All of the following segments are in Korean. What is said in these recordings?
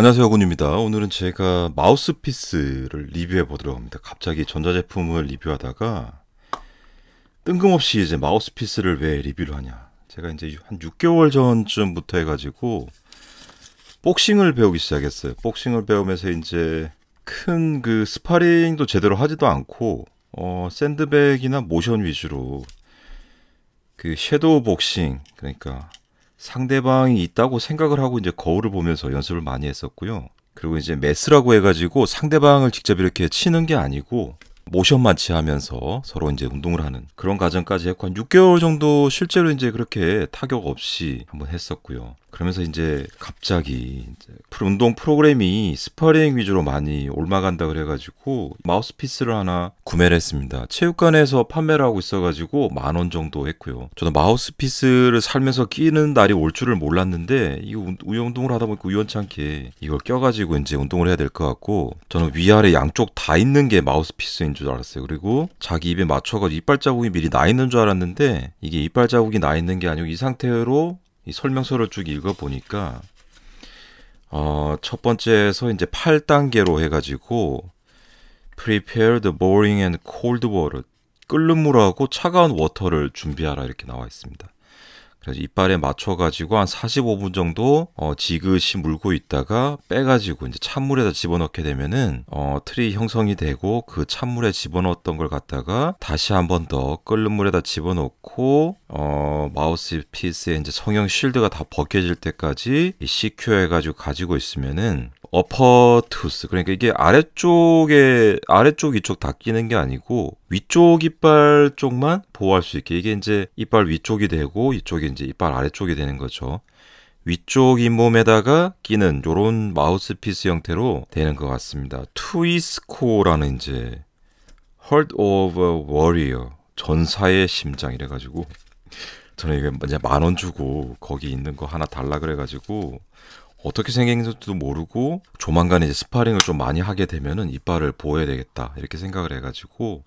안녕하세요, 군입니다. 오늘은 제가 마우스피스를 리뷰해 보도록 합니다. 갑자기 전자제품을 리뷰하다가 뜬금없이 이제 마우스피스를 왜 리뷰를 하냐. 제가 이제 한 6개월 전쯤부터 해가지고 복싱을 배우기 시작했어요. 복싱을 배우면서 이제 큰 그 스파링도 제대로 하지도 않고 어, 샌드백이나 모션 위주로 그 섀도우 복싱 그러니까 상대방이 있다고 생각을 하고 이제 거울을 보면서 연습을 많이 했었고요. 그리고 이제 매스라고 해가지고 상대방을 직접 이렇게 치는 게 아니고 모션 만취하면서 서로 이제 운동을 하는 그런 과정까지 했고 한 6개월 정도 실제로 이제 그렇게 타격 없이 한번 했었고요. 그러면서 이제 갑자기 이제 운동 프로그램이 스파링 위주로 많이 올라간다 그래가지고 마우스피스를 하나 구매를 했습니다. 체육관에서 판매를 하고 있어가지고 만 원 정도 했고요. 저는 마우스피스를 살면서 끼는 날이 올 줄을 몰랐는데 이거 운동을 하다 보니까 우연찮게 이걸 껴가지고 이제 운동을 해야 될 것 같고 저는 위아래 양쪽 다 있는 게 마우스피스인 줄 알았어요. 그리고 자기 입에 맞춰가지고 이빨 자국이 미리 나 있는 줄 알았는데 이게 이빨 자국이 나 있는 게 아니고 이 상태로 이 설명서를 쭉 읽어보니까, 어, 첫 번째에서 이제 8단계로 해가지고, prepare the boring and cold water. 끓는 물하고 차가운 워터를 준비하라 이렇게 나와 있습니다. 그래서 이빨에 맞춰가지고 한 45분 정도 어, 지그시 물고 있다가 빼가지고 이제 찬물에다 집어넣게 되면은 어, 틀이 형성이 되고 그 찬물에 집어넣었던 걸 갖다가 다시 한 번 더 끓는 물에다 집어넣고 어, 마우스 피스에 이제 성형 쉴드가 다 벗겨질 때까지 이 CQ 해가지고 가지고 있으면은 어퍼투스 그러니까 이게 아래쪽에 아래쪽 이쪽다 끼는 게 아니고 위쪽 이빨 쪽만 보호할 수 있게 이게 이제 이빨 위쪽이 되고 이쪽이 이제 이빨 아래쪽이 되는 거죠. 위쪽 잇몸에다가 끼는 요런 마우스피스 형태로 되는 것 같습니다. 투이스코라는 이제 Heart of a Warrior 전사의 심장 이래가지고 저는 이게 만원 주고 거기 있는 거 하나 달라 그래가지고 어떻게 생긴지도 모르고 조만간 이제 스파링을 좀 많이 하게 되면은 이빨을 보호해야 되겠다 이렇게 생각을 해가지고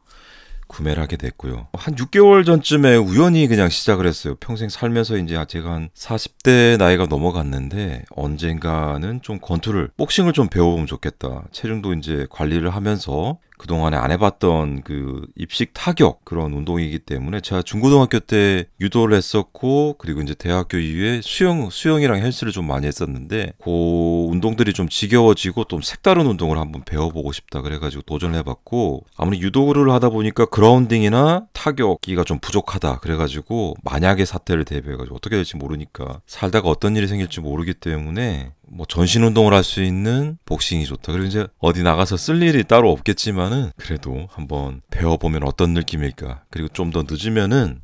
구매를 하게 됐고요. 한 6개월 전쯤에 우연히 그냥 시작을 했어요. 평생 살면서 이제 제가 한 40대 나이가 넘어갔는데 언젠가는 좀 권투를 복싱을 좀 배워보면 좋겠다. 체중도 이제 관리를 하면서 그동안에 안 해봤던 그 입식 타격 그런 운동이기 때문에 제가 중고등학교 때 유도를 했었고 그리고 이제 대학교 이후에 수영 수영이랑 헬스를 좀 많이 했었는데 그 운동들이 좀 지겨워지고 좀 색다른 운동을 한번 배워보고 싶다 그래가지고 도전을 해봤고 아무리 유도를 하다 보니까 그라운딩이나 타격기가 좀 부족하다 그래가지고 만약에 사태를 대비해가지고 어떻게 될지 모르니까 살다가 어떤 일이 생길지 모르기 때문에 뭐 전신 운동을 할 수 있는 복싱이 좋다. 그리고 이제 어디 나가서 쓸 일이 따로 없겠지만은 그래도 한번 배워보면 어떤 느낌일까. 그리고 좀 더 늦으면은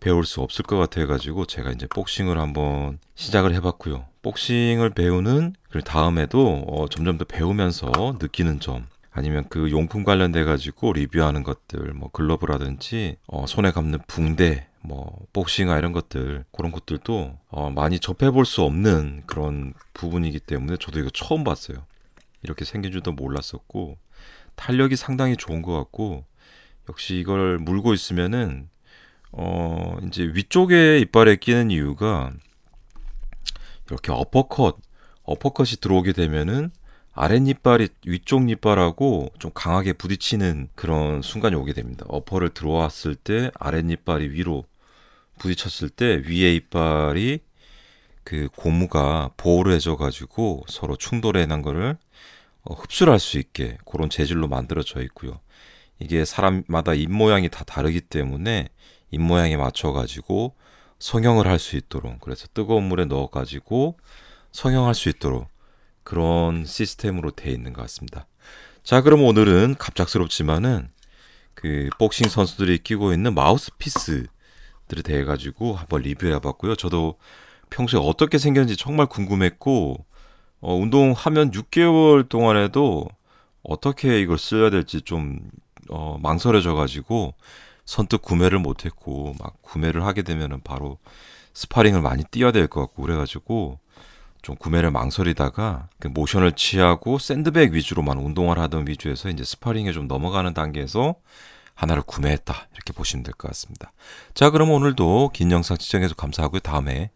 배울 수 없을 것 같아가지고 제가 이제 복싱을 한번 시작을 해봤고요. 복싱을 배우는 그 다음에도 어 점점 더 배우면서 느끼는 점 아니면 그 용품 관련돼 가지고 리뷰하는 것들 뭐 글러브라든지 어 손에 감는 붕대 뭐 복싱이나 이런 것들 그런 것들도 어, 많이 접해볼 수 없는 그런 부분이기 때문에 저도 이거 처음 봤어요. 이렇게 생긴 줄도 몰랐었고 탄력이 상당히 좋은 것 같고 역시 이걸 물고 있으면은 어 이제 위쪽에 이빨에 끼는 이유가 이렇게 어퍼컷 어퍼컷이 들어오게 되면은 아랫니빨이 위쪽 니빨하고 좀 강하게 부딪히는 그런 순간이 오게 됩니다. 어퍼를 들어왔을 때 아랫니빨이 위로 부딪혔을 때 위에 이빨이 그 고무가 보호를 해줘 가지고 서로 충돌해 난 거를 어, 흡수를 할 수 있게 그런 재질로 만들어져 있고요. 이게 사람마다 입 모양이 다 다르기 때문에 입 모양에 맞춰 가지고 성형을 할 수 있도록 그래서 뜨거운 물에 넣어 가지고 성형할 수 있도록 그런 시스템으로 돼 있는 것 같습니다. 자, 그럼 오늘은 갑작스럽지만은 그 복싱 선수들이 끼고 있는 마우스피스 것들에 대해 가지고 한번 리뷰해봤고요. 저도 평소에 어떻게 생겼는지 정말 궁금했고 어, 운동하면 6개월 동안에도 어떻게 이걸 써야 될지 좀 어, 망설여져 가지고 선뜻 구매를 못했고 막 구매를 하게 되면은 바로 스파링을 많이 뛰어야 될 것 같고 그래가지고 좀 구매를 망설이다가 그 모션을 취하고 샌드백 위주로만 운동을 하던 위주에서 이제 스파링에 좀 넘어가는 단계에서 하나를 구매했다. 이렇게 보시면 될 것 같습니다. 자, 그럼 오늘도 긴 영상 시청해서 감사하고요. 다음에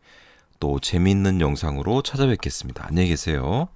또 재미있는 영상으로 찾아뵙겠습니다. 안녕히 계세요.